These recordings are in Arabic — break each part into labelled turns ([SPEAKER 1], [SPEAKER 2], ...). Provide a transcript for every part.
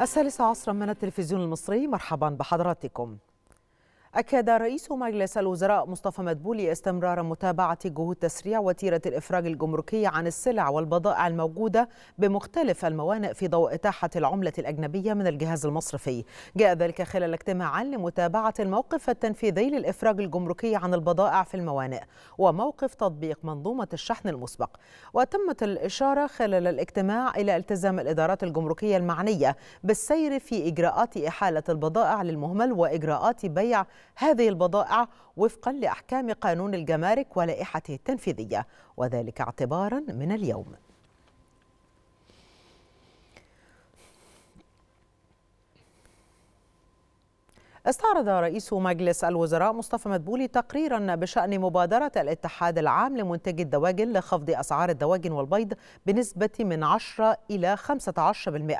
[SPEAKER 1] السادسة عصرا من التلفزيون المصري مرحبا بحضراتكم أكد رئيس مجلس الوزراء مصطفى مدبولي استمرار متابعة جهود تسريع وتيرة الإفراج الجمركي عن السلع والبضائع الموجودة بمختلف الموانئ في ضوء إتاحة العملة الأجنبية من الجهاز المصرفي جاء ذلك خلال اجتماع لمتابعة الموقف التنفيذي للإفراج الجمركي عن البضائع في الموانئ وموقف تطبيق منظومة الشحن المسبق وتمت الإشارة خلال الاجتماع إلى التزام الإدارات الجمركية المعنية بالسير في إجراءات إحالة البضائع للمهمل وإجراءات بيع هذه البضائع وفقا لأحكام قانون الجمارك ولائحته التنفيذية وذلك اعتبارا من اليوم استعرض رئيس مجلس الوزراء مصطفى مدبولي تقريرا بشأن مبادرة الاتحاد العام لمنتجي الدواجن لخفض أسعار الدواجن والبيض بنسبة من 10 إلى 15%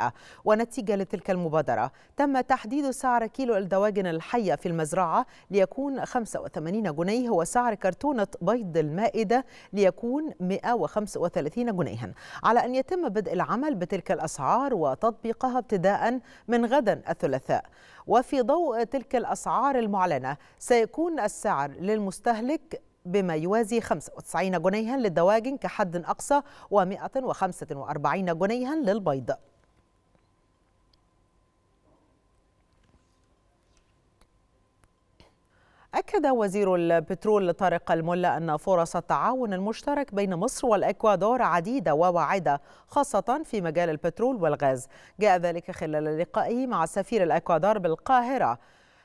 [SPEAKER 1] ونتيجة لتلك المبادرة تم تحديد سعر كيلو الدواجن الحية في المزرعة ليكون 85 جنيه وسعر كرتونة بيض المائدة ليكون 135 جنيها على أن يتم بدء العمل بتلك الأسعار وتطبيقها ابتداء من غدا الثلاثاء وفي ضوء تلك الأسعار المعلنة سيكون السعر للمستهلك بما يوازي 95 جنيها للدواجن كحد أقصى و145 جنيها للبيض أكد وزير البترول طارق الملا أن فرص التعاون المشترك بين مصر والإكوادور عديدة وواعدة خاصة في مجال البترول والغاز جاء ذلك خلال لقائه مع سفير الإكوادور بالقاهرة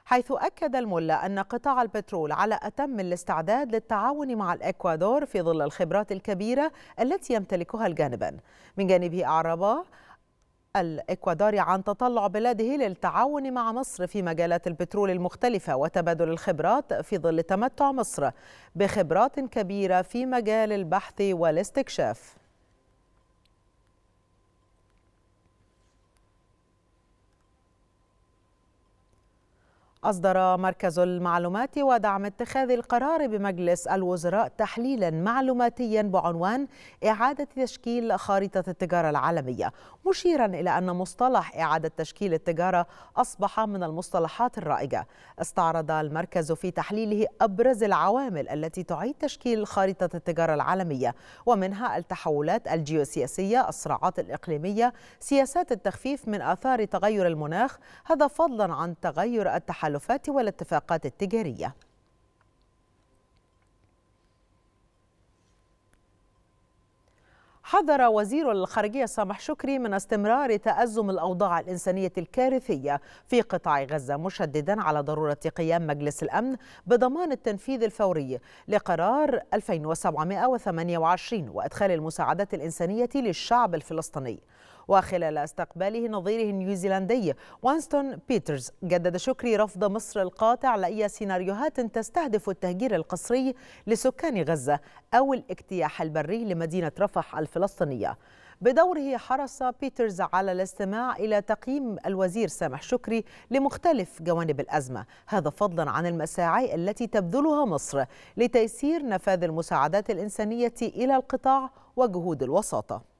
[SPEAKER 1] حيث أكد الملا أن قطاع البترول على أتم الاستعداد للتعاون مع الإكوادور في ظل الخبرات الكبيرة التي يمتلكها الجانبان من جانبه أعرب الإكوادوري عن تطلع بلاده للتعاون مع مصر في مجالات البترول المختلفة وتبادل الخبرات في ظل تمتع مصر بخبرات كبيرة في مجال البحث والاستكشاف أصدر مركز المعلومات ودعم اتخاذ القرار بمجلس الوزراء تحليلا معلوماتيا بعنوان إعادة تشكيل خارطة التجارة العالمية مشيرا إلى أن مصطلح إعادة تشكيل التجارة أصبح من المصطلحات الرائجة استعرض المركز في تحليله أبرز العوامل التي تعيد تشكيل خارطة التجارة العالمية ومنها التحولات الجيوسياسية الصراعات الإقليمية سياسات التخفيف من آثار تغير المناخ هذا فضلا عن تغير التحالف التحالفات والاتفاقات التجارية حذر وزير الخارجية سامح شكري من استمرار تأزم الأوضاع الإنسانية الكارثية في قطاع غزة مشددا على ضرورة قيام مجلس الأمن بضمان التنفيذ الفوري لقرار 2728 وإدخال المساعدات الإنسانية للشعب الفلسطيني وخلال استقباله نظيره النيوزيلندي وانستون بيترز جدد شكري رفض مصر القاطع لأي سيناريوهات تستهدف التهجير القسري لسكان غزة أو الاجتياح البري لمدينة رفح الفلسطينية بدوره حرص بيترز على الاستماع إلى تقييم الوزير سامح شكري لمختلف جوانب الأزمة هذا فضلا عن المساعي التي تبذلها مصر لتيسير نفاذ المساعدات الإنسانية إلى القطاع وجهود الوساطة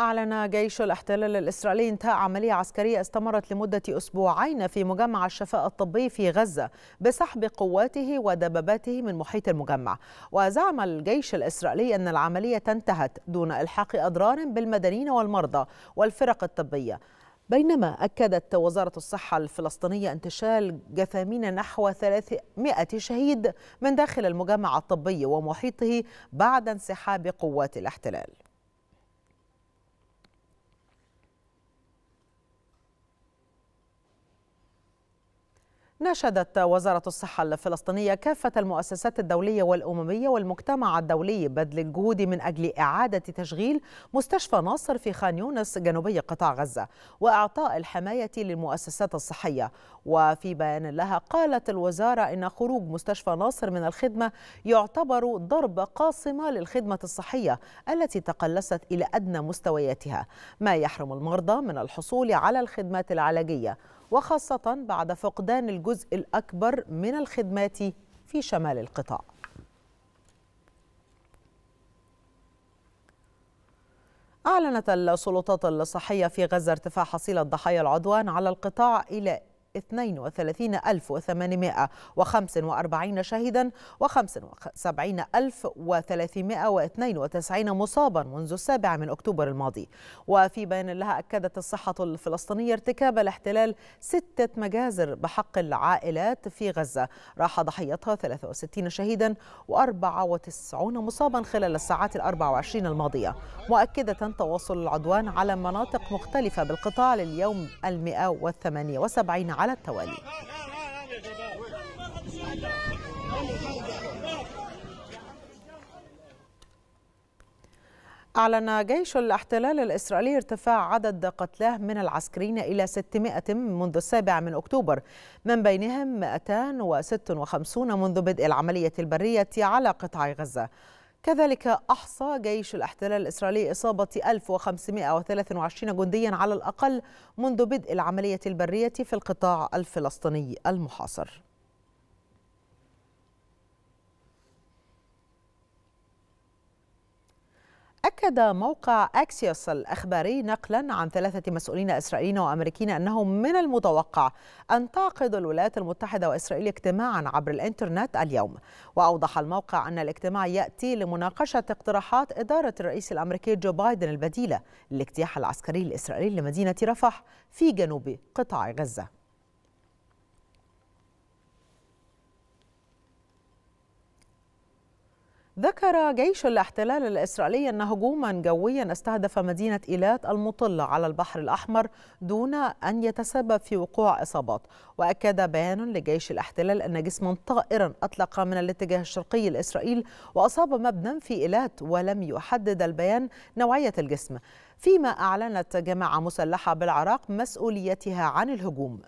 [SPEAKER 1] أعلن جيش الاحتلال الإسرائيلي انتهاء عملية عسكرية استمرت لمدة أسبوعين في مجمع الشفاء الطبي في غزة بسحب قواته ودباباته من محيط المجمع وزعم الجيش الإسرائيلي أن العملية انتهت دون إلحاق أضرار بالمدنيين والمرضى والفرق الطبية بينما أكدت وزارة الصحة الفلسطينية انتشال جثامين نحو 300 شهيد من داخل المجمع الطبي ومحيطه بعد انسحاب قوات الاحتلال ناشدت وزارة الصحة الفلسطينية كافة المؤسسات الدولية والأممية والمجتمع الدولي بذل الجهود من أجل إعادة تشغيل مستشفى ناصر في خان يونس جنوبي قطاع غزة وإعطاء الحماية للمؤسسات الصحية وفي بيان لها قالت الوزارة إن خروج مستشفى ناصر من الخدمة يعتبر ضربة قاصمة للخدمة الصحية التي تقلصت إلى أدنى مستوياتها ما يحرم المرضى من الحصول على الخدمات العلاجية وخاصة بعد فقدان الجزء الأكبر من الخدمات في شمال القطاع أعلنت السلطات الصحية في غزة ارتفاع حصيلة ضحايا العدوان على القطاع إلى 32845 شهيدا و75392 مصابا منذ السابع من أكتوبر الماضي وفي بيان لها أكدت الصحة الفلسطينية ارتكاب الاحتلال ستة مجازر بحق العائلات في غزة راح ضحيتها 63 شهيدا و94 مصابا خلال الساعات ال24 الماضية مؤكدة تواصل العدوان على مناطق مختلفة بالقطاع لليوم ال178 على التوالي أعلن جيش الاحتلال الإسرائيلي ارتفاع عدد قتلاه من العسكريين إلى 600 منذ السابع من أكتوبر من بينهم 256 منذ بدء العملية البرية على قطاع غزة كذلك أحصى جيش الاحتلال الإسرائيلي إصابة 1523 جنديا على الأقل منذ بدء العملية البرية في القطاع الفلسطيني المحاصر أكد موقع أكسيوس الأخباري نقلا عن ثلاثة مسؤولين إسرائيليين وأمريكيين أنه من المتوقع أن تعقد الولايات المتحدة وإسرائيل اجتماعا عبر الإنترنت اليوم وأوضح الموقع أن الاجتماع يأتي لمناقشة اقتراحات إدارة الرئيس الأمريكي جو بايدن البديلة للاجتياح العسكري الإسرائيلي لمدينة رفح في جنوب قطاع غزة ذكر جيش الاحتلال الإسرائيلي أن هجوما جويا استهدف مدينة إيلات المطلة على البحر الأحمر دون أن يتسبب في وقوع إصابات وأكد بيان لجيش الاحتلال أن جسما طائرا أطلق من الاتجاه الشرقي لاسرائيل وأصاب مبنى في إيلات ولم يحدد البيان نوعية الجسم فيما أعلنت جماعة مسلحة بالعراق مسؤوليتها عن الهجوم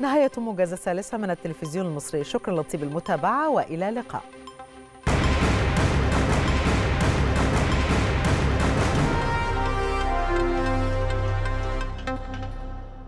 [SPEAKER 1] نهاية موجز الثالثة من التلفزيون المصري شكرا لطيب المتابعة وإلى اللقاء